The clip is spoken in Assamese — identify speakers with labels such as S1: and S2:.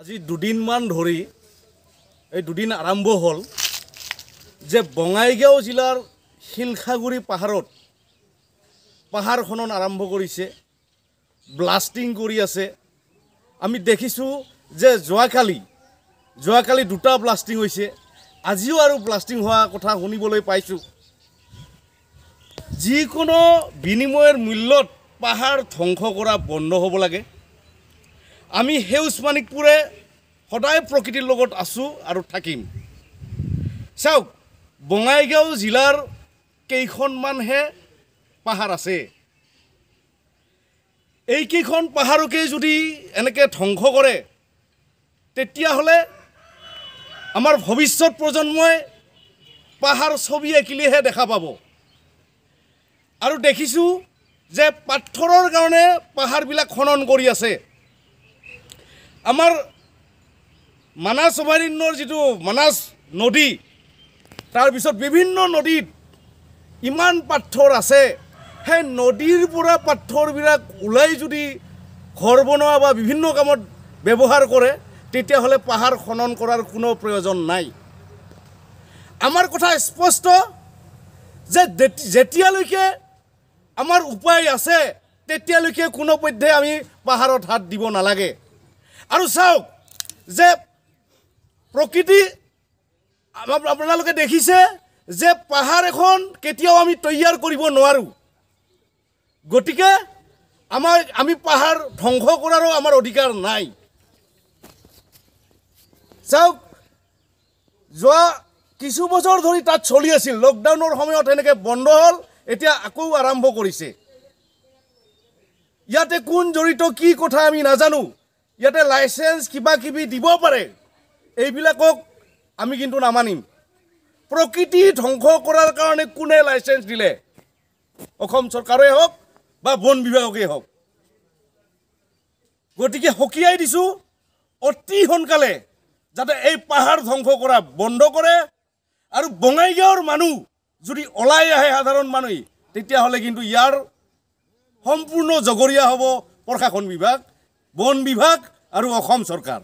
S1: আজি দুদিনমান ধৰি এই দুদিন আৰম্ভ হ'ল যে বঙাইগাঁও জিলাৰ শিলখাগুৰি পাহাৰত পাহাৰ খনন আৰম্ভ কৰিছে ব্লাষ্টিং কৰি আছে আমি দেখিছোঁ যে যোৱাকালি যোৱাকালি দুটা ব্লাষ্টিং হৈছে আজিও আৰু ব্লাষ্টিং হোৱা কথা শুনিবলৈ পাইছোঁ যিকোনো বিনিময়ৰ মূল্যত পাহাৰ ধ্বংস কৰা বন্ধ হ'ব লাগে আমি সেউজ মানিকপুৰে সদায় প্ৰকৃতিৰ লগত আছোঁ আৰু থাকিম চাওক বঙাইগাঁও জিলাৰ কেইখনমানহে পাহাৰ আছে এইকেইখন পাহাৰকেই যদি এনেকৈ ধ্বংস কৰে তেতিয়াহ'লে আমাৰ ভৱিষ্যত প্ৰজন্মই পাহাৰ ছবি আঁকিলেহে দেখা পাব আৰু দেখিছোঁ যে পাথৰৰ কাৰণে পাহাৰবিলাক খনন কৰি আছে আমাৰ মানাস অভয়াৰণ্যৰ যিটো মানাস নদী তাৰপিছত বিভিন্ন নদীত ইমান পাথৰ আছে সেই নদীৰ পৰা পাথৰবিলাক ওলাই যদি ঘৰ বনোৱা বা বিভিন্ন কামত ব্যৱহাৰ কৰে তেতিয়াহ'লে পাহাৰ খনন কৰাৰ কোনো প্ৰয়োজন নাই আমাৰ কথা স্পষ্ট যে যেতিয়ালৈকে আমাৰ উপায় আছে তেতিয়ালৈকে কোনোপধ্যে আমি পাহাৰত হাত দিব নালাগে আৰু চাওক যে প্ৰকৃতি আপোনালোকে দেখিছে যে পাহাৰ এখন কেতিয়াও আমি তৈয়াৰ কৰিব নোৱাৰোঁ গতিকে আমাৰ আমি পাহাৰ ধ্বংস কৰাৰো আমাৰ অধিকাৰ নাই চাওক যোৱা কিছু বছৰ ধৰি তাত চলি আছিল লকডাউনৰ সময়ত এনেকৈ বন্ধ হ'ল এতিয়া আকৌ আৰম্ভ কৰিছে ইয়াতে কোন জড়িত কি কথা আমি নাজানো ইয়াতে লাইচেঞ্চ কিবা কিবি দিব পাৰে এইবিলাকক আমি কিন্তু নামানিম প্ৰকৃতি ধ্বংস কৰাৰ কাৰণে কোনে লাইচেঞ্চ দিলে অসম চৰকাৰেই হওক বা বন বিভাগকেই হওক গতিকে সকীয়াই দিছোঁ অতি সোনকালে যাতে এই পাহাৰ ধ্বংস কৰা বন্ধ কৰে আৰু বঙাইগাঁৱৰ মানুহ যদি ওলাই আহে সাধাৰণ মানুহ তেতিয়াহ'লে কিন্তু ইয়াৰ সম্পূৰ্ণ জগৰীয়া হ'ব প্ৰশাসন বিভাগ বন বিভাগ আৰু অসম চৰকাৰ